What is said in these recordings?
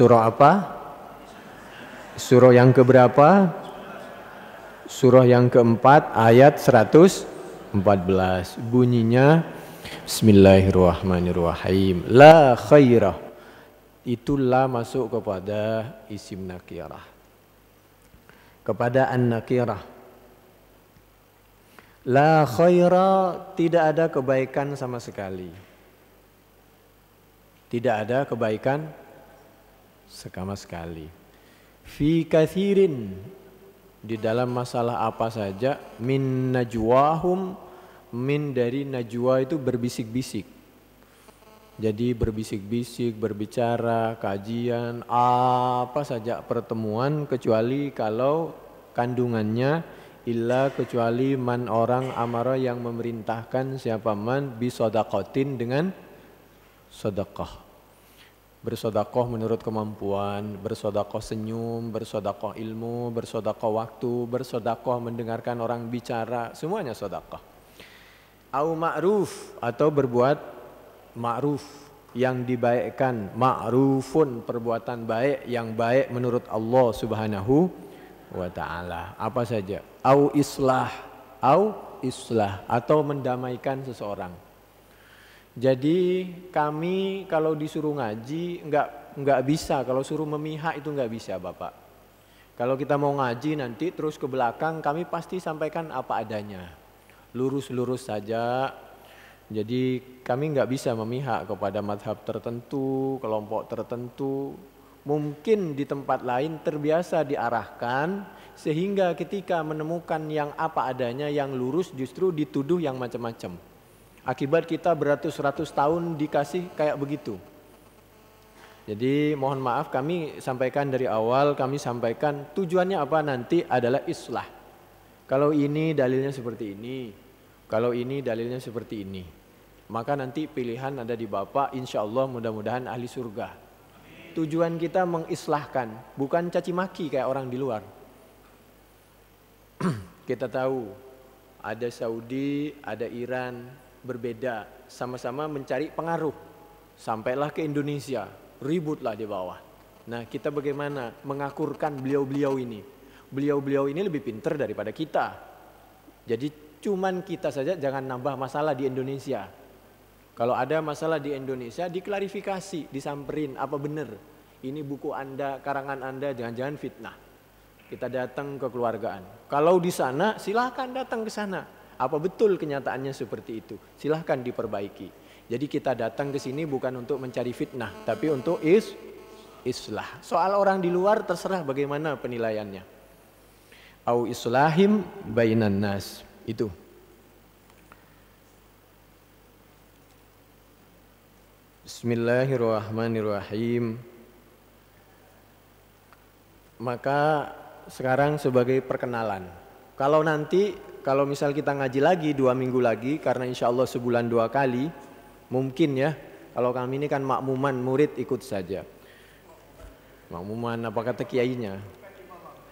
Surah apa? Surah yang keberapa? Surah yang keempat ayat 114. Bunyinya Bismillahirrahmanirrahim. La khairah. itulah masuk kepada isim nakirah. Kepada an-nakirah. La khairah tidak ada kebaikan sama sekali. Tidak ada kebaikan sama sekali. Fi kathirin di dalam masalah apa saja min najwahum min dari najwa itu berbisik-bisik. Jadi berbisik-bisik, berbicara, kajian, apa saja pertemuan kecuali kalau kandungannya illa kecuali man orang amara yang memerintahkan siapa man bisodakotin dengan sodakoh. Bersodakoh menurut kemampuan, bersodakoh senyum, bersodakoh ilmu, bersodakoh waktu, bersodakoh mendengarkan orang bicara, semuanya sodakoh au ma'ruf atau berbuat ma'ruf yang dibaikkan ma'rufun perbuatan baik yang baik menurut Allah Subhanahu wa taala apa saja au islah au islah atau mendamaikan seseorang jadi kami kalau disuruh ngaji enggak enggak bisa kalau suruh memihak itu enggak bisa Bapak kalau kita mau ngaji nanti terus ke belakang kami pasti sampaikan apa adanya lurus-lurus saja. Jadi kami nggak bisa memihak kepada madhab tertentu, kelompok tertentu. Mungkin di tempat lain terbiasa diarahkan sehingga ketika menemukan yang apa adanya yang lurus justru dituduh yang macam-macam. Akibat kita beratus-ratus tahun dikasih kayak begitu. Jadi mohon maaf kami sampaikan dari awal kami sampaikan tujuannya apa nanti adalah islah. Kalau ini dalilnya seperti ini, kalau ini dalilnya seperti ini. Maka nanti pilihan ada di Bapak, insya Allah mudah-mudahan ahli surga. Tujuan kita mengislahkan, bukan caci maki kayak orang di luar. kita tahu ada Saudi, ada Iran, berbeda, sama-sama mencari pengaruh. Sampailah ke Indonesia, ributlah di bawah. Nah, kita bagaimana mengakurkan beliau-beliau ini? Beliau-beliau ini lebih pinter daripada kita. Jadi Cuman kita saja jangan nambah masalah di Indonesia. Kalau ada masalah di Indonesia, diklarifikasi, disamperin apa benar. Ini buku Anda, karangan Anda, jangan-jangan fitnah. Kita datang ke keluargaan. Kalau di sana, silahkan datang ke sana. Apa betul kenyataannya seperti itu? Silahkan diperbaiki. Jadi kita datang ke sini bukan untuk mencari fitnah, tapi untuk is islah. Soal orang di luar terserah bagaimana penilaiannya. Au islahim bainan nas itu. Bismillahirrahmanirrahim. Maka sekarang sebagai perkenalan. Kalau nanti, kalau misal kita ngaji lagi dua minggu lagi, karena insya Allah sebulan dua kali, mungkin ya, kalau kami ini kan makmuman, murid ikut saja. Makmuman apa kata kiainya?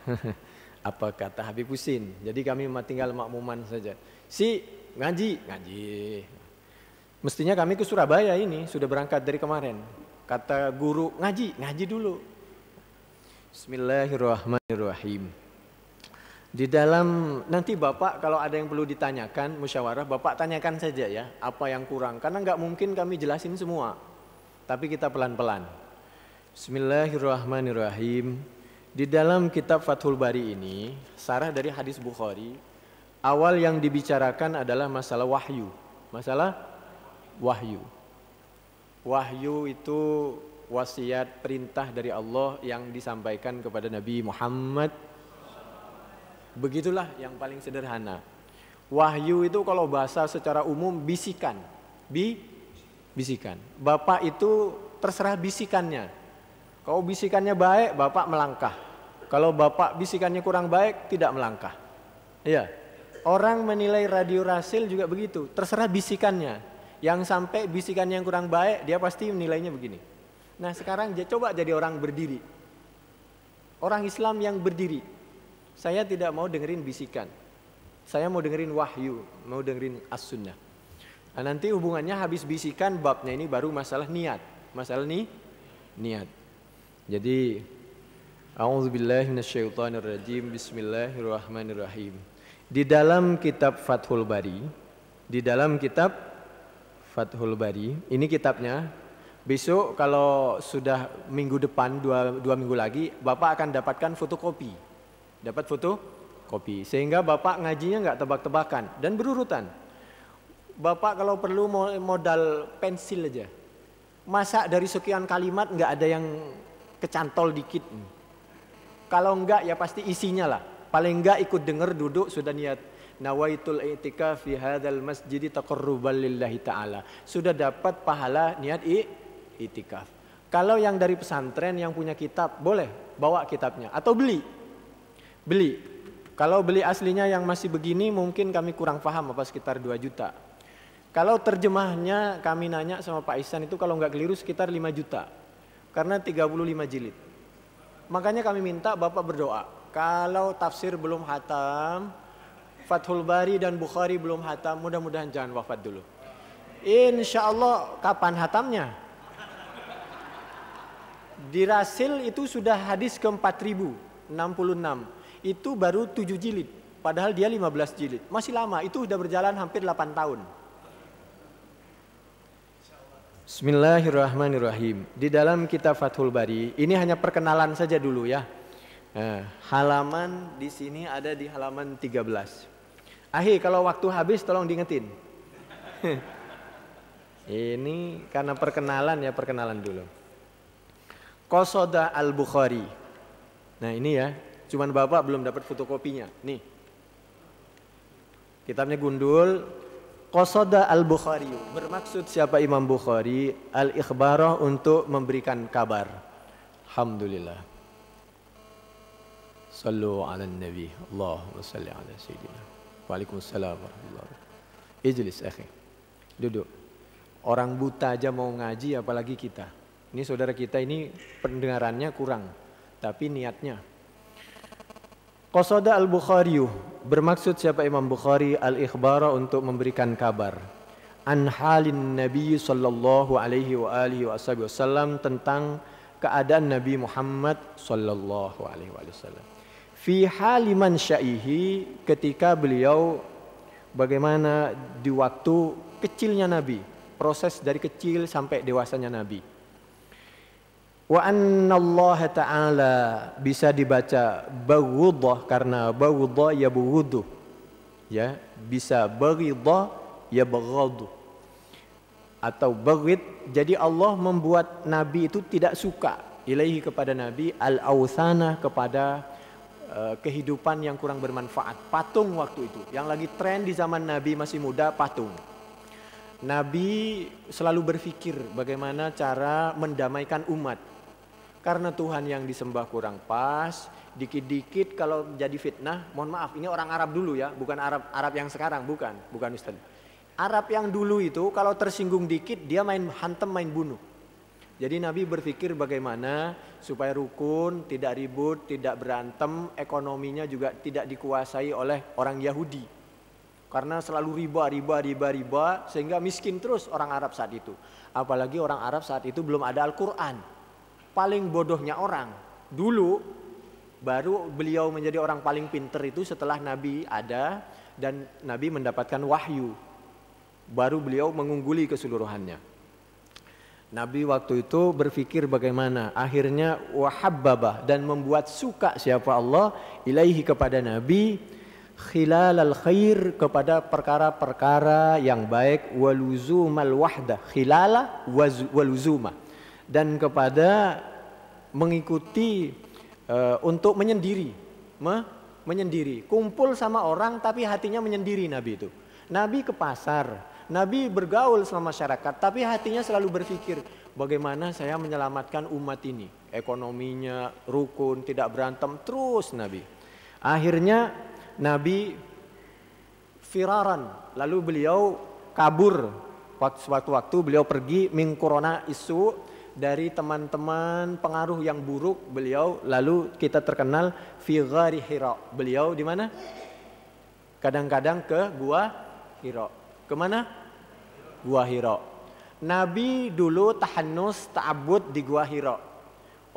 apa kata Habib Husin. Jadi kami tinggal makmuman saja. Si ngaji, ngaji. Mestinya kami ke Surabaya ini sudah berangkat dari kemarin. Kata guru ngaji, ngaji dulu. Bismillahirrahmanirrahim. Di dalam nanti Bapak kalau ada yang perlu ditanyakan musyawarah Bapak tanyakan saja ya apa yang kurang karena nggak mungkin kami jelasin semua. Tapi kita pelan-pelan. Bismillahirrahmanirrahim. Di dalam kitab Fathul Bari ini, sarah dari hadis Bukhari, awal yang dibicarakan adalah masalah wahyu. Masalah wahyu. Wahyu itu wasiat perintah dari Allah yang disampaikan kepada Nabi Muhammad. Begitulah yang paling sederhana. Wahyu itu kalau bahasa secara umum bisikan. Bi bisikan. Bapak itu terserah bisikannya. Kalau bisikannya baik, bapak melangkah. Kalau bapak bisikannya kurang baik, tidak melangkah. Iya. Orang menilai radio rasil juga begitu, terserah bisikannya. Yang sampai bisikannya yang kurang baik, dia pasti menilainya begini. Nah sekarang coba jadi orang berdiri. Orang Islam yang berdiri. Saya tidak mau dengerin bisikan. Saya mau dengerin wahyu, mau dengerin as-sunnah. Nah, nanti hubungannya habis bisikan babnya ini baru masalah niat. Masalah nih niat. Jadi A'udzubillahi Bismillahirrahmanirrahim. Di dalam kitab Fathul Bari, di dalam kitab Fathul Bari, ini kitabnya. Besok kalau sudah minggu depan dua, dua minggu lagi, Bapak akan dapatkan fotokopi. Dapat foto kopi sehingga Bapak ngajinya nggak tebak-tebakan dan berurutan. Bapak kalau perlu modal pensil aja. Masa dari sekian kalimat nggak ada yang kecantol dikit. Kalau enggak ya pasti isinya lah. Paling enggak ikut dengar duduk sudah niat. Nawaitul i'tikaf fi hadzal masjid taqarruban lillahi taala. Sudah dapat pahala niat itikaf. Kalau yang dari pesantren yang punya kitab boleh bawa kitabnya atau beli. Beli. Kalau beli aslinya yang masih begini mungkin kami kurang paham apa sekitar 2 juta. Kalau terjemahnya kami nanya sama Pak Isan itu kalau nggak keliru sekitar 5 juta. Karena 35 jilid. Makanya kami minta Bapak berdoa. Kalau tafsir belum hatam, Fathul Bari dan Bukhari belum hatam, mudah-mudahan jangan wafat dulu. Insya Allah kapan hatamnya? Di itu sudah hadis ke 4066. Itu baru 7 jilid. Padahal dia 15 jilid. Masih lama, itu sudah berjalan hampir 8 tahun. Bismillahirrahmanirrahim. Di dalam kitab Fathul Bari, ini hanya perkenalan saja dulu ya. Eh, halaman di sini ada di halaman 13. Ahi, kalau waktu habis tolong diingetin. ini karena perkenalan ya, perkenalan dulu. Kosoda Al-Bukhari. Nah ini ya, cuman Bapak belum dapat fotokopinya. Nih, kitabnya gundul, Qasada al-Bukhari bermaksud siapa Imam Bukhari al-ikhbarah untuk memberikan kabar. Alhamdulillah. Sallu ala nabi. Allahumma salli ala sayyidina. Waalaikumsalam warahmatullahi wabarakatuh. Ijlis akhi. Duduk. Orang buta aja mau ngaji apalagi kita. Ini saudara kita ini pendengarannya kurang tapi niatnya Qasada al-Bukhari bermaksud siapa Imam Bukhari al-ikhbara untuk memberikan kabar an halin Nabi sallallahu alaihi wa alihi wasallam tentang keadaan Nabi Muhammad sallallahu alaihi wasallam. Fi haliman syaihi ketika beliau bagaimana di waktu kecilnya Nabi, proses dari kecil sampai dewasanya Nabi. Wa anna Allah Ta'ala bisa dibaca baghudah karena baghudah ya baghudu. Ya, bisa baghidah ya baghadu. Atau baghid. Jadi Allah membuat Nabi itu tidak suka ilaihi kepada Nabi al-awthana kepada uh, kehidupan yang kurang bermanfaat. Patung waktu itu. Yang lagi tren di zaman Nabi masih muda patung. Nabi selalu berpikir bagaimana cara mendamaikan umat karena Tuhan yang disembah kurang pas, dikit-dikit kalau jadi fitnah, mohon maaf, ini orang Arab dulu ya, bukan Arab Arab yang sekarang, bukan, bukan Ustaz. Arab yang dulu itu kalau tersinggung dikit dia main hantem main bunuh. Jadi Nabi berpikir bagaimana supaya rukun, tidak ribut, tidak berantem, ekonominya juga tidak dikuasai oleh orang Yahudi. Karena selalu riba, riba, riba, riba, sehingga miskin terus orang Arab saat itu. Apalagi orang Arab saat itu belum ada Al-Quran paling bodohnya orang. Dulu baru beliau menjadi orang paling pinter itu setelah Nabi ada dan Nabi mendapatkan wahyu. Baru beliau mengungguli keseluruhannya. Nabi waktu itu berfikir bagaimana akhirnya wahabbabah dan membuat suka siapa Allah ilaihi kepada Nabi khilal al khair kepada perkara-perkara yang baik waluzumal wahda khilala waluzuma dan kepada mengikuti e, untuk menyendiri, me, menyendiri, kumpul sama orang tapi hatinya menyendiri Nabi itu. Nabi ke pasar, Nabi bergaul sama masyarakat tapi hatinya selalu berpikir bagaimana saya menyelamatkan umat ini, ekonominya rukun, tidak berantem terus Nabi. Akhirnya Nabi firaran, lalu beliau kabur waktu waktu beliau pergi mingkorona isu dari teman-teman pengaruh yang buruk beliau lalu kita terkenal fi ghari Hira. Beliau di mana? Kadang-kadang ke gua Hira. Kemana? Gua Hira. Nabi dulu tahannus ta'abud di gua Hira.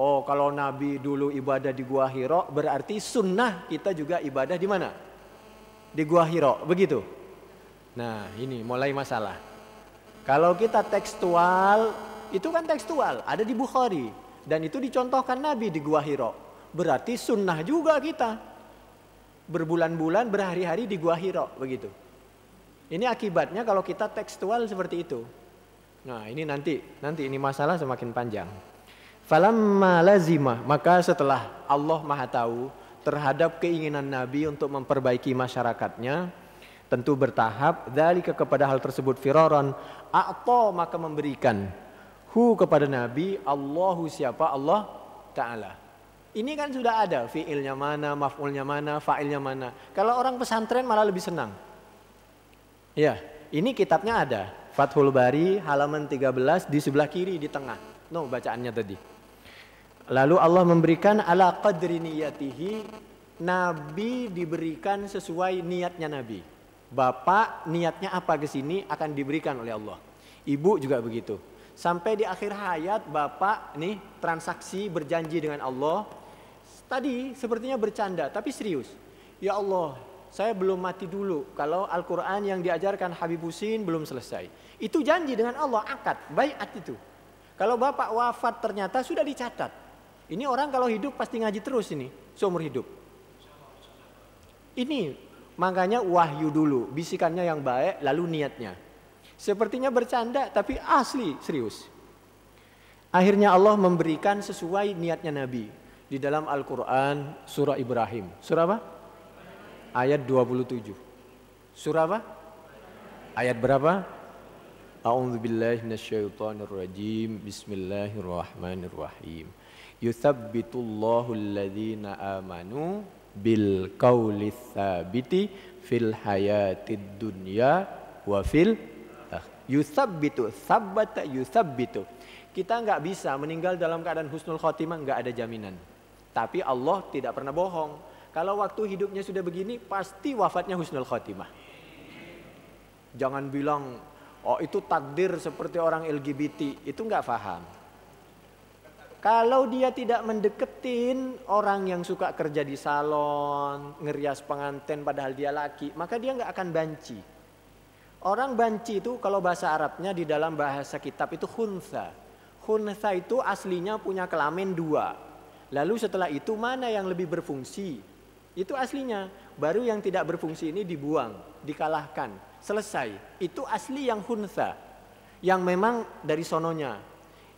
Oh, kalau Nabi dulu ibadah di gua Hira, berarti sunnah kita juga ibadah di mana? Di gua Hira, begitu. Nah, ini mulai masalah. Kalau kita tekstual itu kan tekstual, ada di Bukhari dan itu dicontohkan Nabi di Gua Hiro. Berarti sunnah juga kita berbulan-bulan berhari-hari di Gua Hiro begitu. Ini akibatnya kalau kita tekstual seperti itu. Nah ini nanti nanti ini masalah semakin panjang. Falamma lazimah maka setelah Allah Maha Tahu terhadap keinginan Nabi untuk memperbaiki masyarakatnya tentu bertahap dari kepada hal tersebut firoron atau maka memberikan Hu kepada Nabi, Allahu siapa? Allah Ta'ala. Ini kan sudah ada fiilnya mana, maf'ulnya mana, fa'ilnya mana. Kalau orang pesantren malah lebih senang. Ya, ini kitabnya ada. Fathul Bari halaman 13 di sebelah kiri di tengah. No, bacaannya tadi. Lalu Allah memberikan ala qadri niyatihi. Nabi diberikan sesuai niatnya Nabi. Bapak niatnya apa ke sini akan diberikan oleh Allah. Ibu juga begitu. Sampai di akhir hayat Bapak nih transaksi berjanji dengan Allah. Tadi sepertinya bercanda tapi serius. Ya Allah, saya belum mati dulu kalau Al-Qur'an yang diajarkan Habib Husin belum selesai. Itu janji dengan Allah akad, bayat itu. Kalau Bapak wafat ternyata sudah dicatat. Ini orang kalau hidup pasti ngaji terus ini seumur hidup. Ini makanya wahyu dulu, bisikannya yang baik lalu niatnya. Sepertinya bercanda tapi asli serius. Akhirnya Allah memberikan sesuai niatnya Nabi di dalam Al-Qur'an surah Ibrahim. Surah apa? Ayat 27. Surah apa? Ayat berapa? A'udzubillahi minasyaitonirrajim. Bismillahirrahmanirrahim. Yuthabbitullahu alladhina amanu bil qawli tsabiti fil hayatid dunya wa fil Yuthabbitu, thabbata yuthabbitu. Kita nggak bisa meninggal dalam keadaan husnul khotimah, nggak ada jaminan. Tapi Allah tidak pernah bohong. Kalau waktu hidupnya sudah begini, pasti wafatnya husnul khotimah. Jangan bilang, oh itu takdir seperti orang LGBT, itu nggak paham. Kalau dia tidak mendeketin orang yang suka kerja di salon, ngerias pengantin padahal dia laki, maka dia nggak akan banci. Orang banci itu kalau bahasa Arabnya di dalam bahasa kitab itu hunsa. Hunsa itu aslinya punya kelamin dua. Lalu setelah itu mana yang lebih berfungsi? Itu aslinya. Baru yang tidak berfungsi ini dibuang, dikalahkan, selesai. Itu asli yang hunsa. Yang memang dari sononya.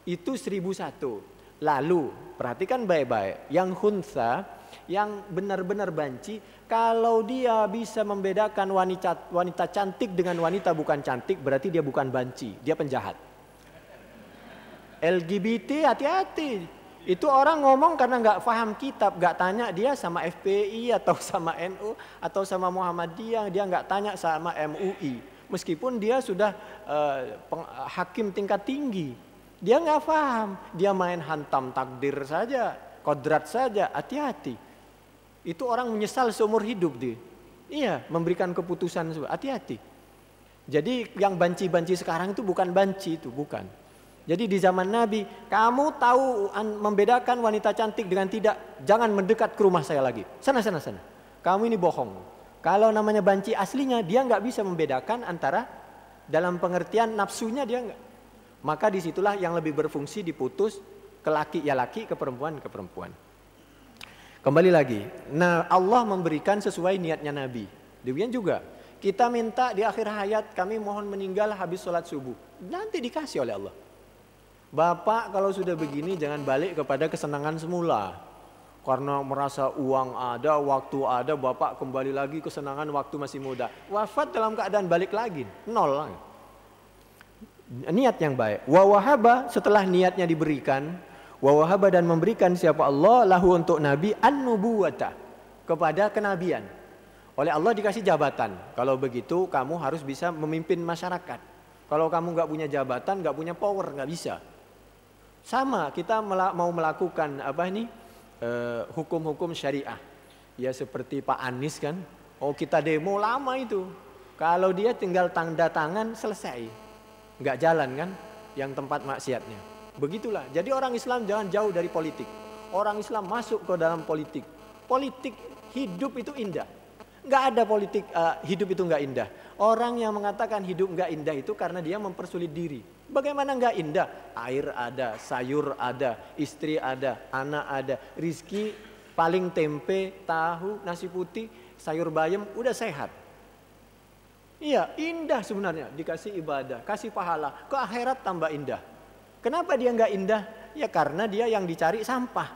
Itu satu. Lalu, perhatikan baik-baik. Yang hunsa yang benar-benar banci, kalau dia bisa membedakan wanita wanita cantik dengan wanita bukan cantik, berarti dia bukan banci, dia penjahat. LGBT hati-hati. Itu orang ngomong karena nggak paham kitab, nggak tanya dia sama FPI atau sama NU atau sama Muhammadiyah, dia nggak tanya sama MUI. Meskipun dia sudah uh, peng, hakim tingkat tinggi, dia nggak paham, dia main hantam takdir saja, kodrat saja, hati-hati. Itu orang menyesal seumur hidup dia. Iya, memberikan keputusan hati-hati. Jadi yang banci-banci sekarang itu bukan banci itu, bukan. Jadi di zaman Nabi, kamu tahu membedakan wanita cantik dengan tidak, jangan mendekat ke rumah saya lagi. Sana, sana, sana. Kamu ini bohong. Kalau namanya banci aslinya, dia nggak bisa membedakan antara dalam pengertian nafsunya dia nggak. Maka disitulah yang lebih berfungsi diputus ke laki ya laki, ke perempuan ke perempuan. Kembali lagi. Nah, Allah memberikan sesuai niatnya Nabi. Demikian juga. Kita minta di akhir hayat kami mohon meninggal habis sholat subuh. Nanti dikasih oleh Allah. Bapak kalau sudah begini jangan balik kepada kesenangan semula. Karena merasa uang ada, waktu ada, bapak kembali lagi kesenangan waktu masih muda. Wafat dalam keadaan balik lagi, nol. Niat yang baik. Wawahaba setelah niatnya diberikan, wa dan memberikan siapa Allah lahu untuk nabi an-nubuwata kepada kenabian. Oleh Allah dikasih jabatan. Kalau begitu kamu harus bisa memimpin masyarakat. Kalau kamu nggak punya jabatan, nggak punya power, nggak bisa. Sama kita mau melakukan apa ini eh, hukum-hukum syariah. Ya seperti Pak Anies kan. Oh kita demo lama itu. Kalau dia tinggal tanda tangan selesai. Nggak jalan kan yang tempat maksiatnya. Begitulah. Jadi orang Islam jangan jauh dari politik. Orang Islam masuk ke dalam politik. Politik hidup itu indah. Nggak ada politik uh, hidup itu nggak indah. Orang yang mengatakan hidup nggak indah itu karena dia mempersulit diri. Bagaimana nggak indah? Air ada, sayur ada, istri ada, anak ada, rizki paling tempe, tahu, nasi putih, sayur bayam, udah sehat. Iya, indah sebenarnya. Dikasih ibadah, kasih pahala. Ke akhirat tambah indah. Kenapa dia nggak indah? Ya karena dia yang dicari sampah.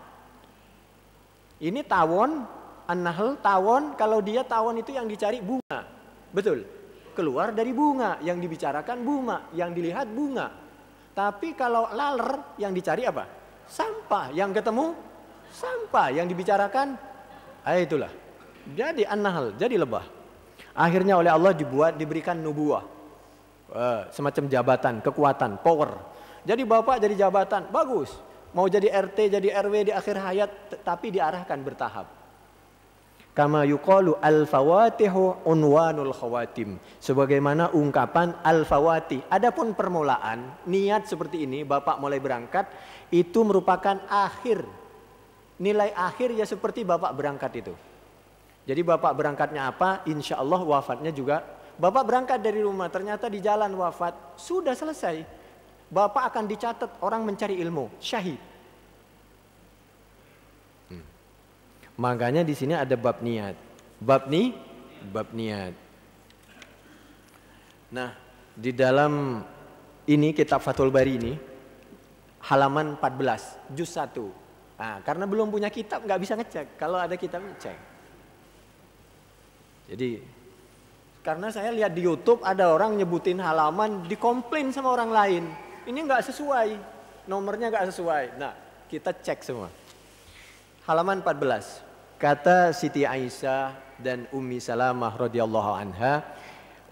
Ini tawon, an tawon, kalau dia tawon itu yang dicari bunga. Betul. Keluar dari bunga, yang dibicarakan bunga, yang dilihat bunga. Tapi kalau laler yang dicari apa? Sampah, yang ketemu sampah, yang dibicarakan Ah, itulah. Jadi an jadi lebah. Akhirnya oleh Allah dibuat diberikan nubuah. Eh, semacam jabatan, kekuatan, power jadi bapak jadi jabatan, bagus. Mau jadi RT, jadi RW di akhir hayat, tapi diarahkan bertahap. Kama yuqalu al-fawatihu unwanul khawatim. Sebagaimana ungkapan al-fawati. Adapun permulaan, niat seperti ini, bapak mulai berangkat, itu merupakan akhir. Nilai akhir ya seperti bapak berangkat itu. Jadi bapak berangkatnya apa? Insya Allah wafatnya juga. Bapak berangkat dari rumah, ternyata di jalan wafat. Sudah selesai Bapak akan dicatat orang mencari ilmu, syahid. Hmm. Makanya di sini ada bab niat. Bab ni, bab niat. Nah, di dalam ini kitab Fathul Bari ini halaman 14, juz 1. Nah, karena belum punya kitab nggak bisa ngecek. Kalau ada kitab cek. Jadi karena saya lihat di YouTube ada orang nyebutin halaman dikomplain sama orang lain ini nggak sesuai, nomornya nggak sesuai. Nah, kita cek semua. Halaman 14. Kata Siti Aisyah dan Umi Salamah radhiyallahu anha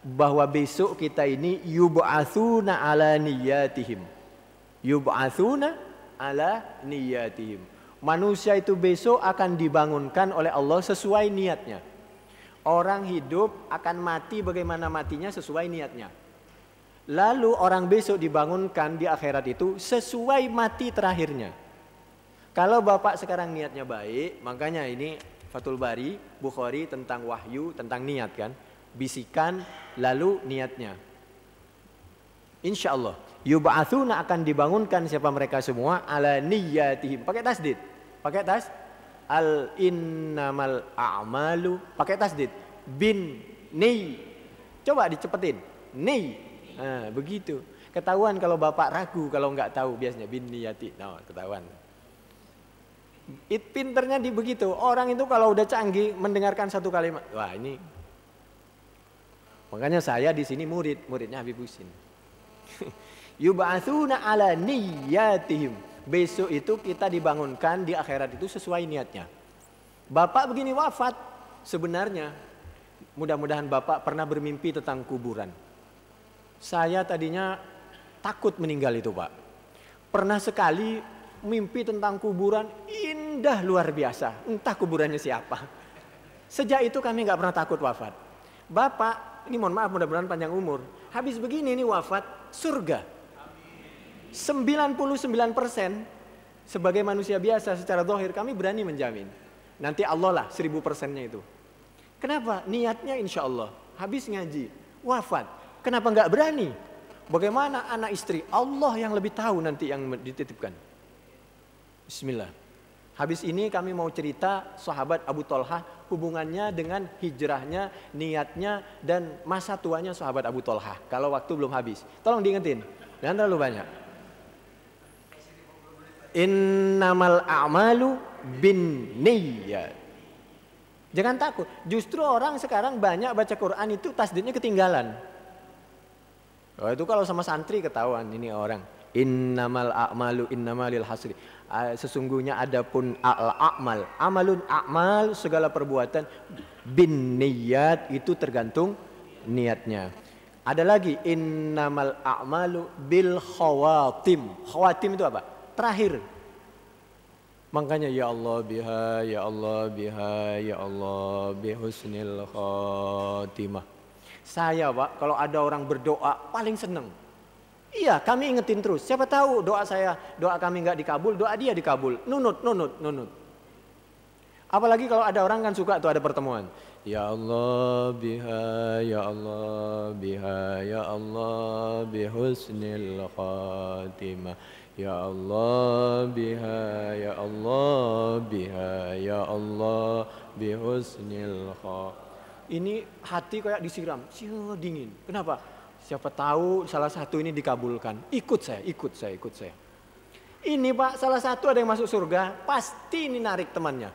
bahwa besok kita ini yub'atsuna ala niyatihim. Yub'atsuna ala niyatihim. Manusia itu besok akan dibangunkan oleh Allah sesuai niatnya. Orang hidup akan mati bagaimana matinya sesuai niatnya. Lalu orang besok dibangunkan di akhirat itu sesuai mati terakhirnya. Kalau bapak sekarang niatnya baik, makanya ini Fatul Bari, Bukhari tentang wahyu, tentang niat kan. Bisikan, lalu niatnya. Insya Allah, Yuba'athuna akan dibangunkan siapa mereka semua ala niyatihim. Pakai tasdid, pakai tas. Al innamal a'malu, pakai tasdid. Bin ni. Coba dicepetin. Ni Nah, begitu. Ketahuan kalau bapak ragu kalau nggak tahu biasanya bin niyati. Nah, ketahuan. It pinternya di begitu. Orang itu kalau udah canggih mendengarkan satu kalimat, wah ini. Makanya saya di sini murid, muridnya Habib Husin. Yub'atsuna ala niyatihim. Besok itu kita dibangunkan di akhirat itu sesuai niatnya. Bapak begini wafat sebenarnya. Mudah-mudahan Bapak pernah bermimpi tentang kuburan. Saya tadinya takut meninggal itu Pak. Pernah sekali mimpi tentang kuburan indah luar biasa. Entah kuburannya siapa. Sejak itu kami nggak pernah takut wafat. Bapak, ini mohon maaf mudah-mudahan panjang umur. Habis begini ini wafat surga. 99% sebagai manusia biasa secara dohir kami berani menjamin. Nanti Allah lah seribu persennya itu. Kenapa? Niatnya insya Allah. Habis ngaji, wafat. Kenapa nggak berani? Bagaimana anak istri? Allah yang lebih tahu nanti yang dititipkan. Bismillah. Habis ini kami mau cerita sahabat Abu Tolha hubungannya dengan hijrahnya, niatnya, dan masa tuanya sahabat Abu Tolha. Kalau waktu belum habis. Tolong diingetin. Jangan terlalu banyak. Innamal a'malu bin niyat. Jangan takut. Justru orang sekarang banyak baca Quran itu tasdidnya ketinggalan. Oh, itu kalau sama santri ketahuan ini orang. Innamal a'malu innamalil hasri. Ah, sesungguhnya adapun al a'mal. Amalun a'mal segala perbuatan bin niat itu tergantung niatnya. Ada lagi innamal a'malu bil khawatim. Khawatim itu apa? Terakhir. Makanya ya Allah biha ya Allah biha ya Allah bihusnil khatimah. Saya pak, kalau ada orang berdoa paling seneng. Iya, kami ingetin terus. Siapa tahu doa saya, doa kami nggak dikabul, doa dia dikabul. Nunut, nunut, nunut. Apalagi kalau ada orang kan suka tuh ada pertemuan. Ya Allah biha, ya Allah biha, ya Allah bihusnil khatimah. Ya Allah biha, ya Allah biha, ya Allah bihusnil khatimah ini hati kayak disiram, siul dingin. Kenapa? Siapa tahu salah satu ini dikabulkan. Ikut saya, ikut saya, ikut saya. Ini Pak, salah satu ada yang masuk surga, pasti ini narik temannya.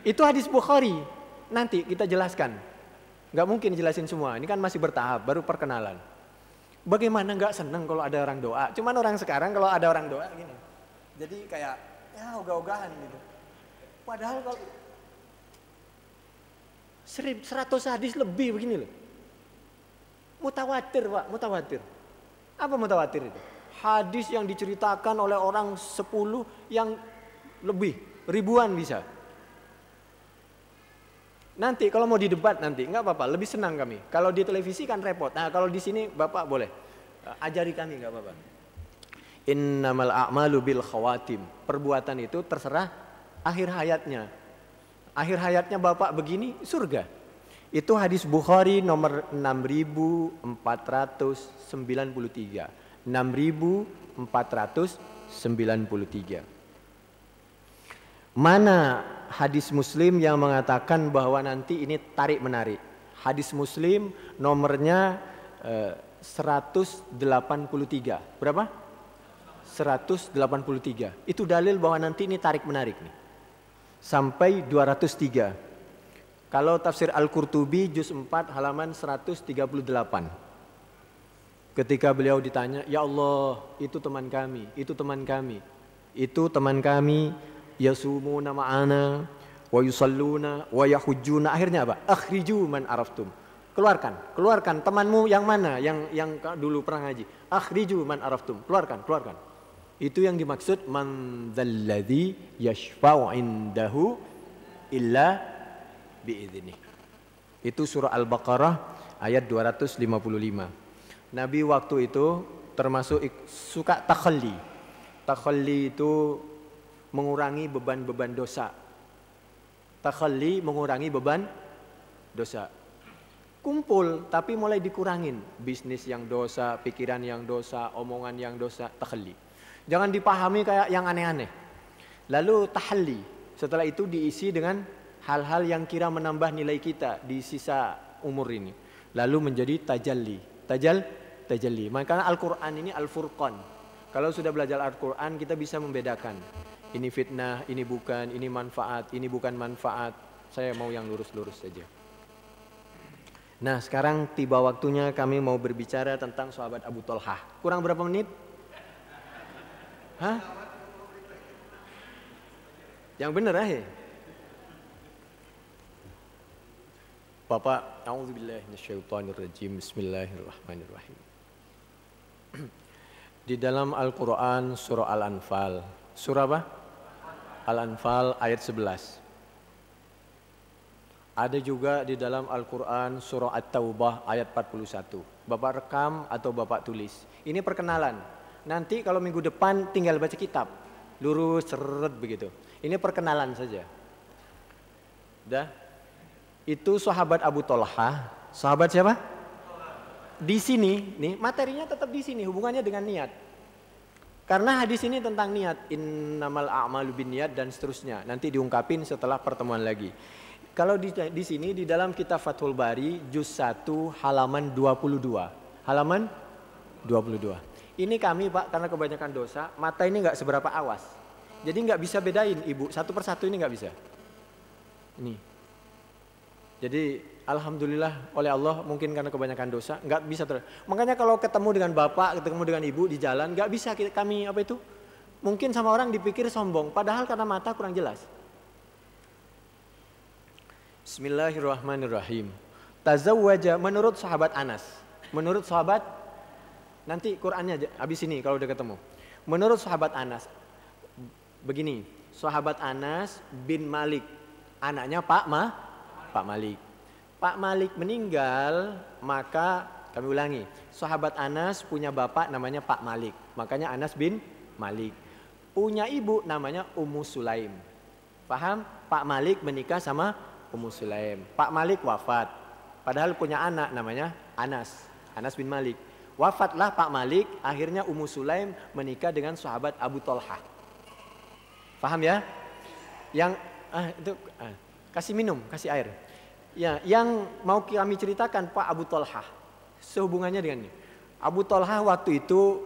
Itu hadis Bukhari. Nanti kita jelaskan. Gak mungkin jelasin semua, ini kan masih bertahap, baru perkenalan. Bagaimana nggak seneng kalau ada orang doa? Cuman orang sekarang kalau ada orang doa gini. Jadi kayak ya ogah-ogahan gitu. Padahal kalau seratus hadis lebih begini loh. Mutawatir pak, mutawatir. Apa mutawatir itu? Hadis yang diceritakan oleh orang sepuluh yang lebih, ribuan bisa. Nanti kalau mau di didebat nanti nggak apa-apa, lebih senang kami. Kalau di televisi kan repot. Nah kalau di sini bapak boleh eh, ajari kami nggak apa-apa. Innamal a'malu bil khawatim. Perbuatan itu terserah akhir hayatnya akhir hayatnya bapak begini surga. Itu hadis Bukhari nomor 6493. 6493. Mana hadis Muslim yang mengatakan bahwa nanti ini tarik menarik? Hadis Muslim nomornya 183. Eh, Berapa? 183. Itu dalil bahwa nanti ini tarik menarik nih sampai 203. Kalau tafsir Al-Qurtubi juz 4 halaman 138. Ketika beliau ditanya, "Ya Allah, itu teman kami, itu teman kami. Itu teman kami yasumuna ma'ana wa yusalluna wa yahujjuna." Akhirnya apa? Akhriju man araftum. Keluarkan, keluarkan temanmu yang mana yang yang dulu pernah ngaji. Akhriju man araftum. Keluarkan, keluarkan. Itu yang dimaksud man dzalladzi yashfa'u indahu illa ini Itu surah Al-Baqarah ayat 255. Nabi waktu itu termasuk suka takhalli. Takhalli itu mengurangi beban-beban dosa. Takhalli mengurangi beban dosa. Kumpul tapi mulai dikurangin. Bisnis yang dosa, pikiran yang dosa, omongan yang dosa, takhalli. Jangan dipahami kayak yang aneh-aneh. Lalu tahalli. Setelah itu diisi dengan hal-hal yang kira menambah nilai kita di sisa umur ini. Lalu menjadi tajalli. Tajal, tajalli. Maka Al-Quran ini Al-Furqan. Kalau sudah belajar Al-Quran kita bisa membedakan. Ini fitnah, ini bukan, ini manfaat, ini bukan manfaat. Saya mau yang lurus-lurus saja. Nah sekarang tiba waktunya kami mau berbicara tentang sahabat Abu Talha. Kurang berapa menit? Hah? Yang benar ahe. Eh? Bapak, a'udzubillahi minasyaitonir rajim. Bismillahirrahmanirrahim. Di dalam Al-Qur'an surah Al-Anfal. Surah apa? Al-Anfal ayat 11. Ada juga di dalam Al-Quran surah At-Taubah ayat 41. Bapak rekam atau Bapak tulis. Ini perkenalan. Nanti kalau minggu depan tinggal baca kitab. Lurus, seret begitu. Ini perkenalan saja. Dah. Itu sahabat Abu Tolha. Sahabat siapa? Di sini, nih materinya tetap di sini, hubungannya dengan niat. Karena hadis ini tentang niat, innamal a'malu bin niat dan seterusnya. Nanti diungkapin setelah pertemuan lagi. Kalau di, di sini di dalam kitab Fathul Bari juz 1 halaman 22. Halaman 22. Ini kami Pak karena kebanyakan dosa, mata ini nggak seberapa awas. Jadi nggak bisa bedain ibu satu persatu ini nggak bisa. Ini. Jadi alhamdulillah oleh Allah mungkin karena kebanyakan dosa nggak bisa ter. Makanya kalau ketemu dengan bapak, ketemu dengan ibu di jalan nggak bisa kita, kami apa itu? Mungkin sama orang dipikir sombong, padahal karena mata kurang jelas. Bismillahirrahmanirrahim. Tazawwaja menurut sahabat Anas, menurut sahabat Nanti Qurannya habis ini kalau udah ketemu. Menurut sahabat Anas, begini, sahabat Anas bin Malik, anaknya Pak Ma, Pak Malik. Pak Malik meninggal, maka kami ulangi, sahabat Anas punya bapak namanya Pak Malik, makanya Anas bin Malik. Punya ibu namanya Ummu Sulaim. Paham? Pak Malik menikah sama Ummu Sulaim. Pak Malik wafat, padahal punya anak namanya Anas, Anas bin Malik. Wafatlah Pak Malik, akhirnya Ummu Sulaim menikah dengan sahabat Abu Tolha. Paham ya? Yang ah, itu ah, kasih minum, kasih air. Ya, yang mau kami ceritakan Pak Abu Tolha. sehubungannya dengan ini. Abu Tolha waktu itu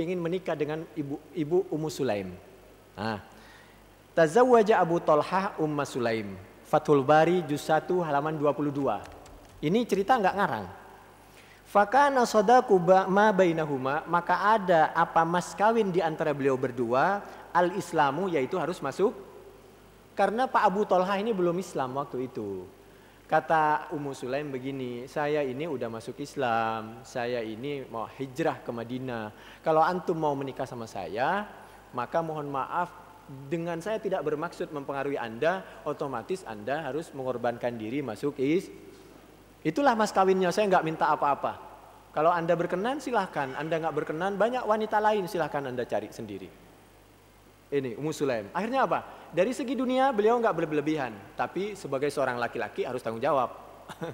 ingin menikah dengan ibu ibu Ummu Sulaim. Nah, Tazawwaja Abu Tolha Ummu Sulaim. Fathul Bari juz 1 halaman 22. Ini cerita nggak ngarang. Fakana sodaku ma bainahuma maka ada apa mas kawin di antara beliau berdua al Islamu yaitu harus masuk karena Pak Abu Tolha ini belum Islam waktu itu. Kata Ummu Sulaim begini, saya ini udah masuk Islam, saya ini mau hijrah ke Madinah. Kalau antum mau menikah sama saya, maka mohon maaf dengan saya tidak bermaksud mempengaruhi Anda, otomatis Anda harus mengorbankan diri masuk Islam Itulah mas kawinnya, saya nggak minta apa-apa. Kalau Anda berkenan silahkan, Anda nggak berkenan banyak wanita lain silahkan Anda cari sendiri. Ini Ummu Sulaim. Akhirnya apa? Dari segi dunia beliau nggak berlebihan, tapi sebagai seorang laki-laki harus tanggung jawab.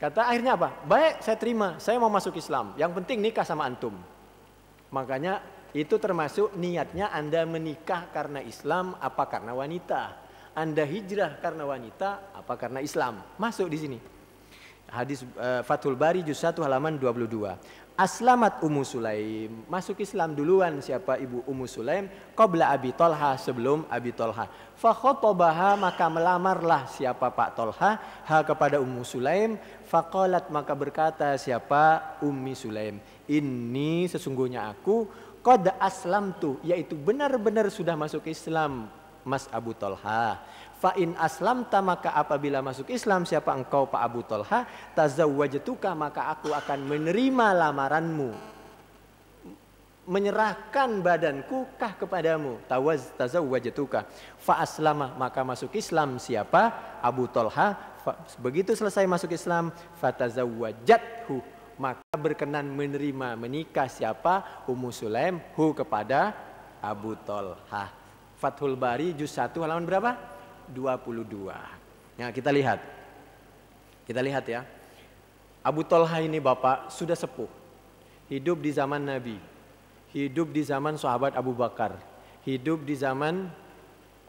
Kata akhirnya apa? Baik saya terima, saya mau masuk Islam. Yang penting nikah sama antum. Makanya itu termasuk niatnya Anda menikah karena Islam apa karena wanita. Anda hijrah karena wanita apa karena Islam. Masuk di sini. Hadis uh, Fathul Bari juz 1 halaman 22. Aslamat Ummu Sulaim, masuk Islam duluan siapa Ibu Ummu Sulaim qabla Abi Tolha sebelum Abi Tolha. Fakhotobaha maka melamarlah siapa Pak Tolha ha kepada Ummu Sulaim, faqalat maka berkata siapa Ummi Sulaim, ini sesungguhnya aku aslam aslamtu yaitu benar-benar sudah masuk Islam Mas Abu Tolha Fa'in aslam maka apabila masuk Islam siapa engkau Pak Abu Tolha tazawwajtuka maka aku akan menerima lamaranmu menyerahkan badanku kah kepadamu tawaz tazawwajtuka fa aslama maka masuk Islam siapa Abu Tolha begitu selesai masuk Islam fa fatazawwajathu maka berkenan menerima menikah siapa Ummu Sulaim hu kepada Abu Tolha Fathul Bari juz satu halaman berapa? 22. Nah, ya, kita lihat. Kita lihat ya. Abu Talha ini Bapak sudah sepuh. Hidup di zaman Nabi. Hidup di zaman sahabat Abu Bakar. Hidup di zaman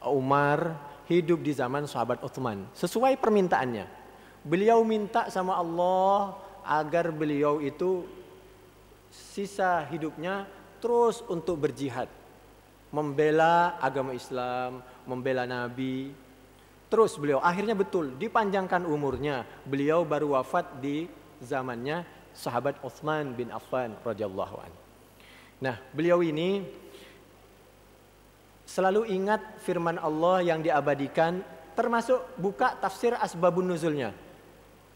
Umar. Hidup di zaman sahabat Uthman. Sesuai permintaannya. Beliau minta sama Allah agar beliau itu sisa hidupnya terus untuk berjihad membela agama Islam, membela Nabi, Terus beliau akhirnya betul dipanjangkan umurnya. Beliau baru wafat di zamannya sahabat Uthman bin Affan radhiyallahu an. Nah, beliau ini selalu ingat firman Allah yang diabadikan termasuk buka tafsir asbabun nuzulnya.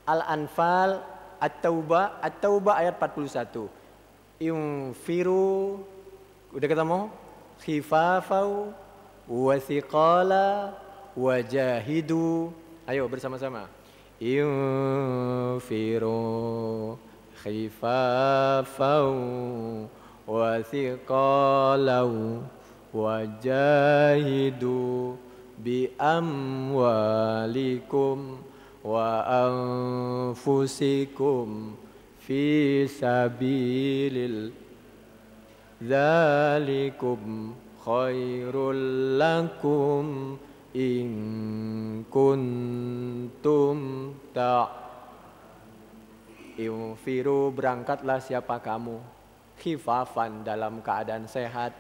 Al-Anfal At-Taubah At-Taubah ayat 41. Infiru udah ketemu? Khifafau wa thiqala wajahidu ayo bersama-sama infiru khifafau wa wajahidu bi amwalikum wa anfusikum fi sabilil zalikum khairul lakum in kuntum tak Firu berangkatlah siapa kamu khifafan dalam keadaan sehat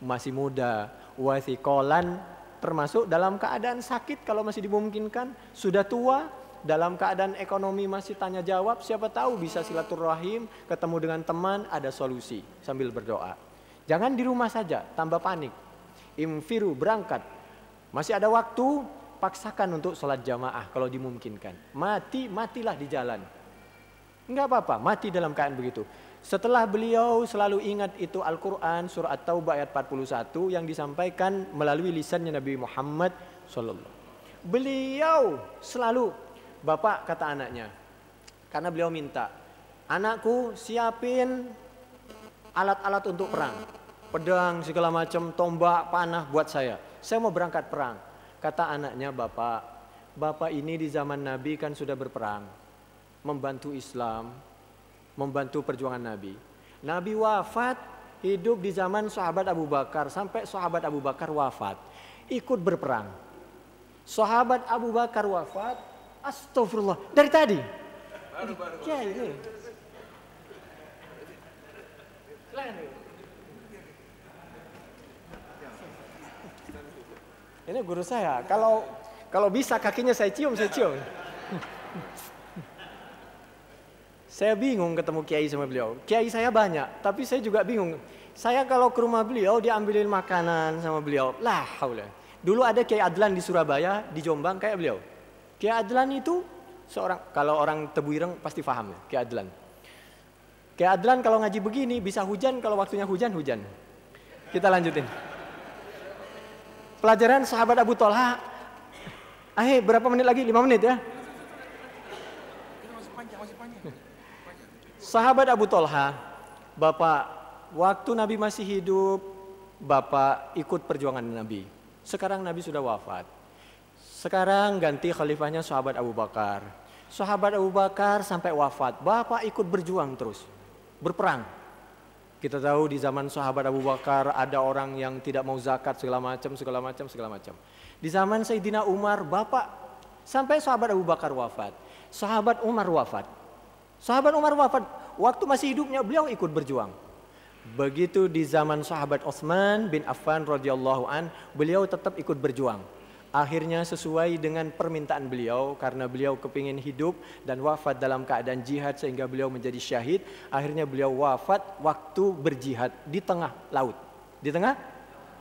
masih muda wasikolan termasuk dalam keadaan sakit kalau masih dimungkinkan sudah tua dalam keadaan ekonomi masih tanya jawab siapa tahu bisa silaturahim ketemu dengan teman ada solusi sambil berdoa jangan di rumah saja tambah panik imfiru berangkat masih ada waktu, paksakan untuk sholat jamaah kalau dimungkinkan. Mati, matilah di jalan. Enggak apa-apa, mati dalam keadaan begitu. Setelah beliau selalu ingat itu Al-Quran surah At-Taubah ayat 41 yang disampaikan melalui lisannya Nabi Muhammad SAW. Beliau selalu, bapak kata anaknya, karena beliau minta, anakku siapin alat-alat untuk perang, pedang segala macam, tombak, panah buat saya saya mau berangkat perang. Kata anaknya, bapak, bapak ini di zaman Nabi kan sudah berperang, membantu Islam, membantu perjuangan Nabi. Nabi wafat, hidup di zaman sahabat Abu Bakar, sampai sahabat Abu Bakar wafat, ikut berperang. Sahabat Abu Bakar wafat, astagfirullah, dari tadi. Baru, baru, baru. Ya, ini. Iya. Ini guru saya. Kalau kalau bisa kakinya saya cium, saya cium. saya bingung ketemu kiai sama beliau. Kiai saya banyak, tapi saya juga bingung. Saya kalau ke rumah beliau diambilin makanan sama beliau. Lah haula. Dulu ada Kiai Adlan di Surabaya, di Jombang kayak beliau. Kiai Adlan itu seorang kalau orang Tebuireng pasti paham ya, Kiai Adlan. Kiai Adlan kalau ngaji begini bisa hujan, kalau waktunya hujan hujan. Kita lanjutin pelajaran sahabat Abu Talha. hey, berapa menit lagi? Lima menit ya? Sahabat Abu Talha, Bapak, waktu Nabi masih hidup, Bapak ikut perjuangan Nabi. Sekarang Nabi sudah wafat. Sekarang ganti khalifahnya sahabat Abu Bakar. Sahabat Abu Bakar sampai wafat, Bapak ikut berjuang terus, berperang. Kita tahu di zaman sahabat Abu Bakar ada orang yang tidak mau zakat segala macam, segala macam, segala macam. Di zaman Sayyidina Umar, bapak sampai sahabat Abu Bakar wafat, sahabat Umar wafat. Sahabat Umar wafat, waktu masih hidupnya beliau ikut berjuang. Begitu di zaman sahabat Osman bin Affan radhiyallahu an, beliau tetap ikut berjuang. Akhirnya sesuai dengan permintaan beliau karena beliau kepingin hidup dan wafat dalam keadaan jihad sehingga beliau menjadi syahid. Akhirnya beliau wafat waktu berjihad di tengah laut. Di tengah?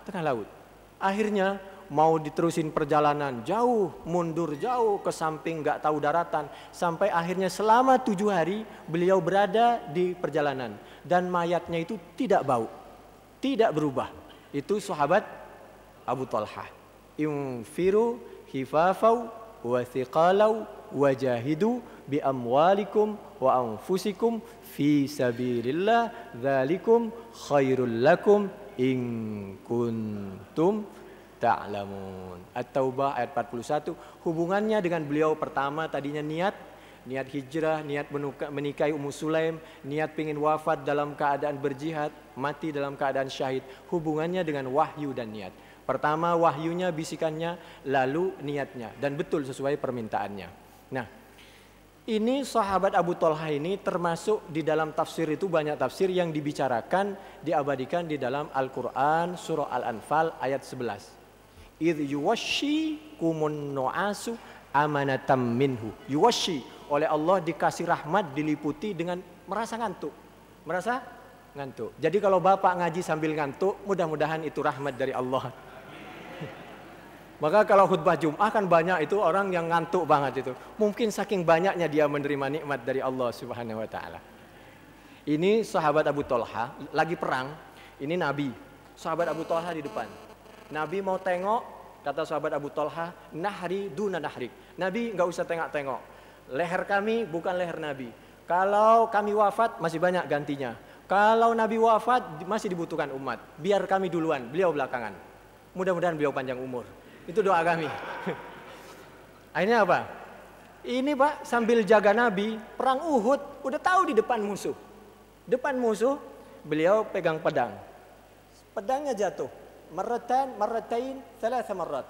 Tengah laut. Akhirnya mau diterusin perjalanan jauh, mundur jauh ke samping nggak tahu daratan. Sampai akhirnya selama tujuh hari beliau berada di perjalanan. Dan mayatnya itu tidak bau, tidak berubah. Itu sahabat Abu Talha. Infiru hifafau wa thiqalau wa jahidu bi amwalikum wa anfusikum fi sabilillah dzalikum khairul lakum in kuntum ta'lamun. At-Taubah ayat 41 hubungannya dengan beliau pertama tadinya niat niat hijrah, niat menikahi Ummu Sulaim, niat pingin wafat dalam keadaan berjihad, mati dalam keadaan syahid, hubungannya dengan wahyu dan niat. Pertama wahyunya, bisikannya, lalu niatnya dan betul sesuai permintaannya. Nah, ini sahabat Abu Talha ini termasuk di dalam tafsir itu banyak tafsir yang dibicarakan diabadikan di dalam Al-Qur'an surah Al-Anfal ayat 11. Idh yuwashi kumun noasu amanatam minhu. Yuwashi oleh Allah dikasih rahmat diliputi dengan merasa ngantuk. Merasa ngantuk. Jadi kalau Bapak ngaji sambil ngantuk, mudah-mudahan itu rahmat dari Allah. Maka kalau khutbah Jum'ah kan banyak itu orang yang ngantuk banget itu. Mungkin saking banyaknya dia menerima nikmat dari Allah Subhanahu wa taala. Ini sahabat Abu Talha lagi perang, ini Nabi. Sahabat Abu Talha di depan. Nabi mau tengok, kata sahabat Abu Talha, nahri duna nahri. Nabi nggak usah tengok-tengok. Leher kami bukan leher Nabi. Kalau kami wafat masih banyak gantinya. Kalau Nabi wafat masih dibutuhkan umat. Biar kami duluan, beliau belakangan. Mudah-mudahan beliau panjang umur. Itu doa kami. Akhirnya apa? Ini Pak sambil jaga Nabi, perang Uhud udah tahu di depan musuh. Depan musuh beliau pegang pedang. Pedangnya jatuh. meretain salah thalatha marrat.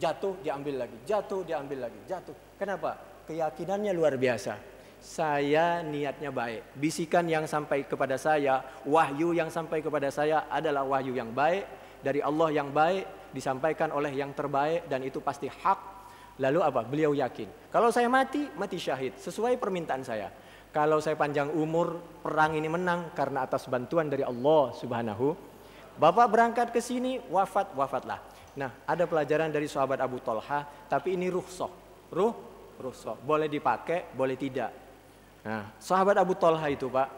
Jatuh diambil lagi, jatuh diambil lagi, jatuh. Kenapa? Keyakinannya luar biasa. Saya niatnya baik. Bisikan yang sampai kepada saya, wahyu yang sampai kepada saya adalah wahyu yang baik dari Allah yang baik disampaikan oleh yang terbaik dan itu pasti hak. Lalu apa? Beliau yakin. Kalau saya mati, mati syahid sesuai permintaan saya. Kalau saya panjang umur, perang ini menang karena atas bantuan dari Allah Subhanahu. Bapak berangkat ke sini, wafat, wafatlah. Nah, ada pelajaran dari sahabat Abu Talha, tapi ini ruhsoh. Ruh, ruhsoh. Boleh dipakai, boleh tidak. Nah, sahabat Abu Talha itu, Pak,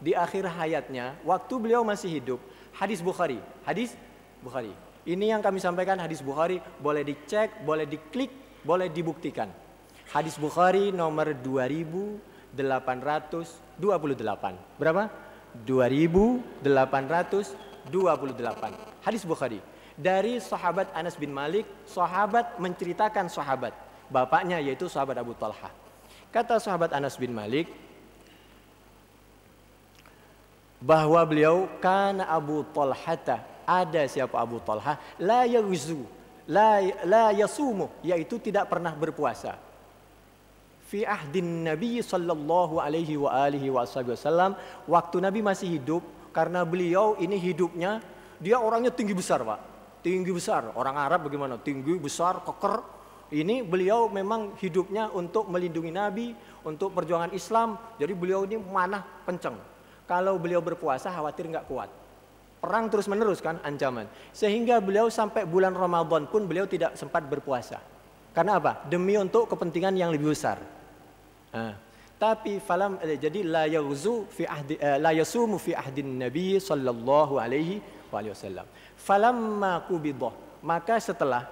di akhir hayatnya, waktu beliau masih hidup, hadis Bukhari, hadis Bukhari. Ini yang kami sampaikan hadis Bukhari, boleh dicek, boleh diklik, boleh dibuktikan. Hadis Bukhari nomor 2828. Berapa? 2828. Hadis Bukhari. Dari sahabat Anas bin Malik, sahabat menceritakan sahabat. Bapaknya yaitu sahabat Abu Talha. Kata sahabat Anas bin Malik, bahwa beliau karena Abu Talhata ada siapa Abu Talha la yaghzu la, la yasumu yaitu tidak pernah berpuasa fi ahdin nabi sallallahu alaihi wa alihi wasallam waktu nabi masih hidup karena beliau ini hidupnya dia orangnya tinggi besar Pak tinggi besar orang Arab bagaimana tinggi besar keker ini beliau memang hidupnya untuk melindungi nabi untuk perjuangan Islam jadi beliau ini manah penceng, kalau beliau berpuasa khawatir nggak kuat perang terus menerus kan ancaman. Sehingga beliau sampai bulan Ramadan pun beliau tidak sempat berpuasa. Karena apa? Demi untuk kepentingan yang lebih besar. Nah, tapi falam eh, jadi la yaghzu fi ahdi eh, la yasumu fi ahdin nabi sallallahu alaihi wasallam. Falamma qubidha, maka setelah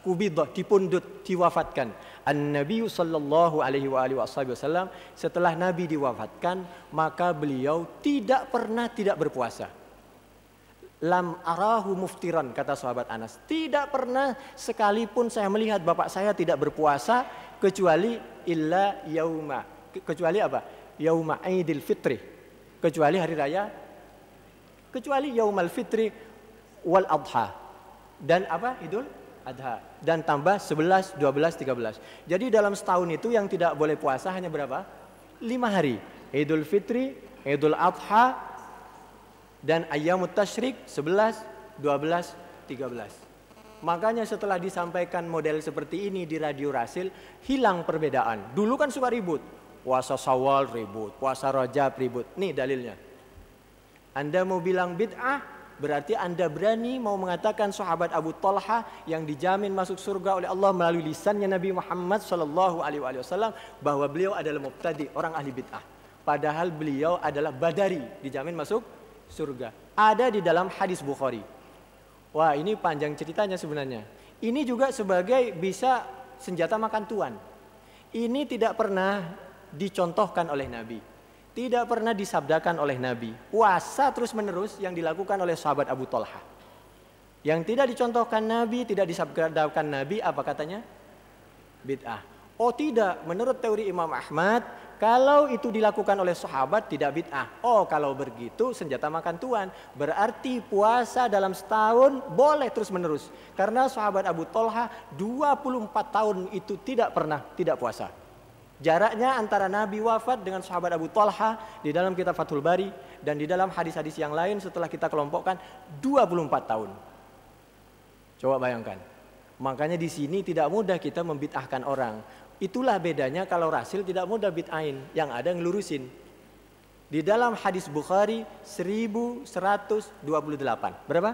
qubidha dipundut, diwafatkan an nabi sallallahu alaihi wa alihi wasallam setelah nabi diwafatkan maka beliau tidak pernah tidak berpuasa. Lam arahu muftiran, kata sahabat Anas. Tidak pernah sekalipun saya melihat bapak saya tidak berpuasa kecuali illa yauma. Kecuali apa? Yauma Idul Fitri. Kecuali hari raya. Kecuali yaumal fitri wal adha. Dan apa? Idul adha. Dan tambah 11, 12, 13. Jadi dalam setahun itu yang tidak boleh puasa hanya berapa? Lima hari. Idul Fitri, Idul Adha, dan ayamut tasyrik 11, 12, 13. Makanya setelah disampaikan model seperti ini di Radio Rasil, hilang perbedaan. Dulu kan suka ribut. Puasa Sawal ribut, puasa Rajab ribut. Nih dalilnya. Anda mau bilang bid'ah, berarti Anda berani mau mengatakan sahabat Abu Talha yang dijamin masuk surga oleh Allah melalui lisannya Nabi Muhammad Shallallahu alaihi wasallam bahwa beliau adalah mubtadi, orang ahli bid'ah. Padahal beliau adalah badari, dijamin masuk surga. Ada di dalam hadis Bukhari. Wah ini panjang ceritanya sebenarnya. Ini juga sebagai bisa senjata makan tuan. Ini tidak pernah dicontohkan oleh Nabi. Tidak pernah disabdakan oleh Nabi. Puasa terus menerus yang dilakukan oleh sahabat Abu Talha. Yang tidak dicontohkan Nabi, tidak disabdakan Nabi, apa katanya? Bid'ah. Oh tidak, menurut teori Imam Ahmad, kalau itu dilakukan oleh sahabat tidak bid'ah. Oh, kalau begitu senjata makan tuan. Berarti puasa dalam setahun boleh terus-menerus. Karena sahabat Abu Tolha 24 tahun itu tidak pernah tidak puasa. Jaraknya antara Nabi wafat dengan sahabat Abu Tolha di dalam kitab Fathul Bari dan di dalam hadis-hadis yang lain setelah kita kelompokkan 24 tahun. Coba bayangkan, Makanya di sini tidak mudah kita membid'ahkan orang. Itulah bedanya kalau rasil tidak mudah bid'ain, yang ada ngelurusin. Di dalam hadis Bukhari 1128. Berapa?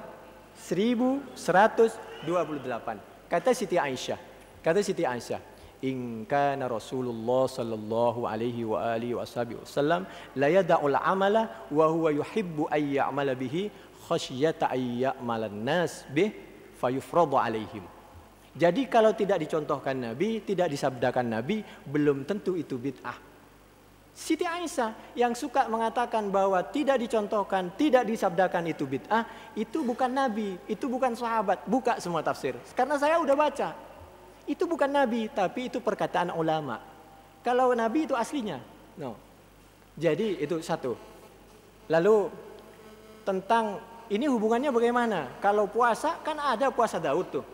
1128. Kata Siti Aisyah. Kata Siti Aisyah, "In kana Rasulullah sallallahu alaihi wa alihi wasallam la yada'ul amala wa huwa yuhibbu ay ya'mala bihi khasyata ay ya'malan nas bih fayufradu alaihim." Jadi kalau tidak dicontohkan Nabi, tidak disabdakan Nabi, belum tentu itu bid'ah. Siti Aisyah yang suka mengatakan bahwa tidak dicontohkan, tidak disabdakan itu bid'ah, itu bukan Nabi, itu bukan sahabat. Buka semua tafsir. Karena saya udah baca. Itu bukan Nabi, tapi itu perkataan ulama. Kalau Nabi itu aslinya. No. Jadi itu satu. Lalu tentang ini hubungannya bagaimana? Kalau puasa kan ada puasa Daud tuh.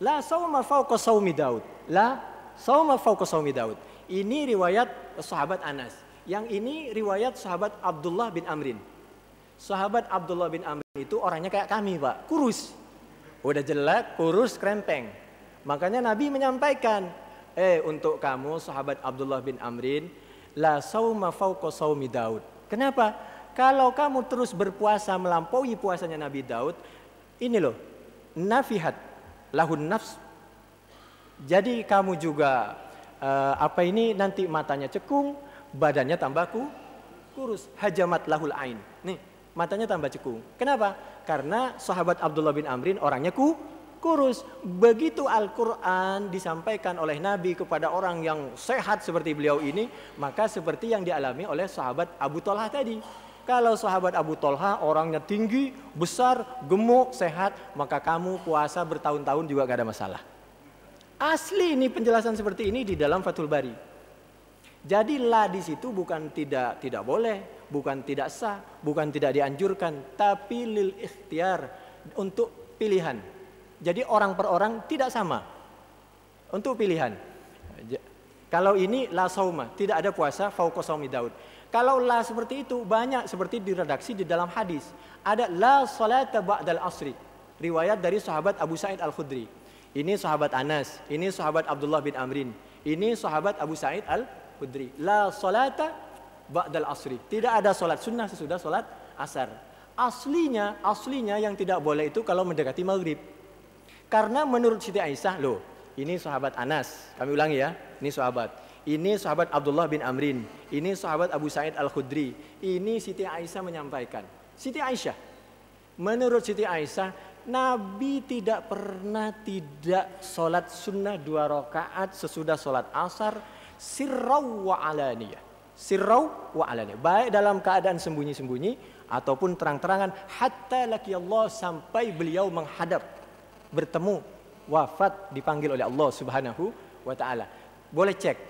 La sauma fauqa saumi Daud. La sauma fauqa saumi Daud. Ini riwayat sahabat Anas. Yang ini riwayat sahabat Abdullah bin Amrin. Sahabat Abdullah bin Amrin itu orangnya kayak kami, Pak. Kurus. Udah jelek, kurus, krempeng. Makanya Nabi menyampaikan, "Eh, untuk kamu sahabat Abdullah bin Amrin, la sauma fauqa saumi Daud." Kenapa? Kalau kamu terus berpuasa melampaui puasanya Nabi Daud, ini loh, nafihat lahun nafs. Jadi kamu juga eh, apa ini nanti matanya cekung, badannya tambah ku, kurus, hajamat lahul ain. Nih, matanya tambah cekung. Kenapa? Karena sahabat Abdullah bin Amrin orangnya ku kurus. Begitu Al-Qur'an disampaikan oleh Nabi kepada orang yang sehat seperti beliau ini, maka seperti yang dialami oleh sahabat Abu Talha tadi kalau sahabat Abu Tolha orangnya tinggi, besar, gemuk, sehat, maka kamu puasa bertahun-tahun juga gak ada masalah. Asli ini penjelasan seperti ini di dalam Fathul Bari. Jadi la di situ bukan tidak tidak boleh, bukan tidak sah, bukan tidak dianjurkan, tapi lil ikhtiar untuk pilihan. Jadi orang per orang tidak sama. Untuk pilihan. Kalau ini la sauma, tidak ada puasa fauqa Daud. Kalau la seperti itu banyak seperti diredaksi di dalam hadis. Ada la salata ba'dal asri. Riwayat dari sahabat Abu Sa'id Al-Khudri. Ini sahabat Anas, ini sahabat Abdullah bin Amrin, ini sahabat Abu Sa'id Al-Khudri. La salata ba'dal asri. Tidak ada salat sunnah sesudah salat asar. Aslinya, aslinya yang tidak boleh itu kalau mendekati maghrib. Karena menurut Siti Aisyah, loh, ini sahabat Anas. Kami ulangi ya, ini sahabat ini sahabat Abdullah bin Amrin, ini sahabat Abu Sa'id Al-Khudri, ini Siti Aisyah menyampaikan. Siti Aisyah, menurut Siti Aisyah, Nabi tidak pernah tidak sholat sunnah dua rakaat sesudah sholat asar Sirraw wa alaniyah. Sirraw wa alaniyah. Baik dalam keadaan sembunyi-sembunyi ataupun terang-terangan. Hatta laki Allah sampai beliau menghadap, bertemu, wafat dipanggil oleh Allah subhanahu wa ta'ala. Boleh cek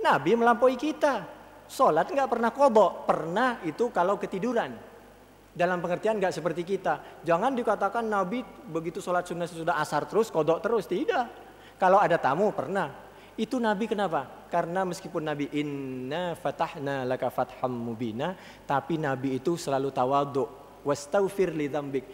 Nabi melampaui kita. Sholat nggak pernah kodok, pernah itu kalau ketiduran. Dalam pengertian nggak seperti kita. Jangan dikatakan Nabi begitu sholat sunnah sudah asar terus, kodok terus. Tidak. Kalau ada tamu pernah. Itu Nabi kenapa? Karena meskipun Nabi inna fatahna laka fatham mubina, tapi Nabi itu selalu tawaduk, wastaufir li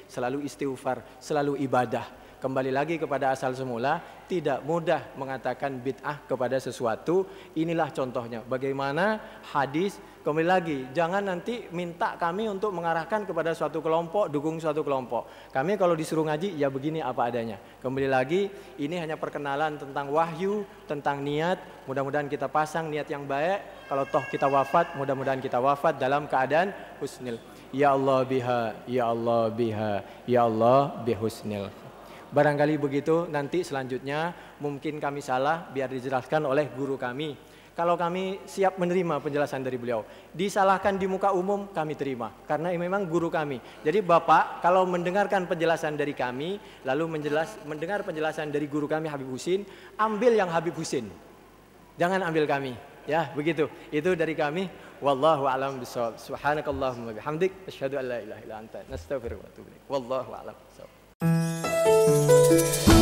selalu istighfar, selalu ibadah kembali lagi kepada asal semula, tidak mudah mengatakan bid'ah kepada sesuatu. Inilah contohnya. Bagaimana hadis kembali lagi, jangan nanti minta kami untuk mengarahkan kepada suatu kelompok, dukung suatu kelompok. Kami kalau disuruh ngaji ya begini apa adanya. Kembali lagi, ini hanya perkenalan tentang wahyu, tentang niat. Mudah-mudahan kita pasang niat yang baik. Kalau toh kita wafat, mudah-mudahan kita wafat dalam keadaan husnil. Ya Allah biha, ya Allah biha, ya Allah bihusnil Barangkali begitu nanti selanjutnya mungkin kami salah biar dijelaskan oleh guru kami. Kalau kami siap menerima penjelasan dari beliau, disalahkan di muka umum kami terima karena memang guru kami. Jadi Bapak kalau mendengarkan penjelasan dari kami lalu menjelas, mendengar penjelasan dari guru kami Habib Husin, ambil yang Habib Husin. Jangan ambil kami. Ya, begitu. Itu dari kami. Wallahu a'lam bishawab. Subhanakallahumma bihamdik asyhadu an la ilaha illa anta nastaghfiruka wa atubu ilaik. Wallahu a'lam bishawab. Thank you.